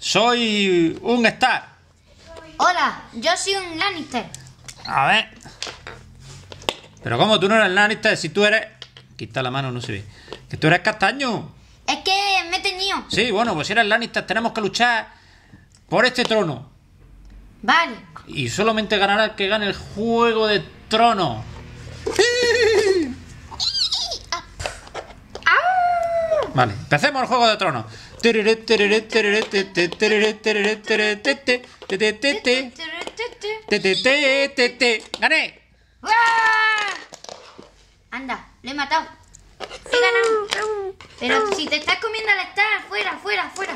Soy un Star. Hola, yo soy un Lannister. A ver. Pero como tú no eres Lannister, si tú eres... Quita la mano, no se ve. Que tú eres castaño. Es que me he Sí, bueno, pues si eres Lannister tenemos que luchar por este trono. Vale. Y solamente ganará el que gane el juego de trono. Vale, empecemos el juego de tronos. ¡Gané! Anda, lo he matado. He ganado. Mm, mm. Pero si te estás comiendo al estar, fuera, fuera, fuera.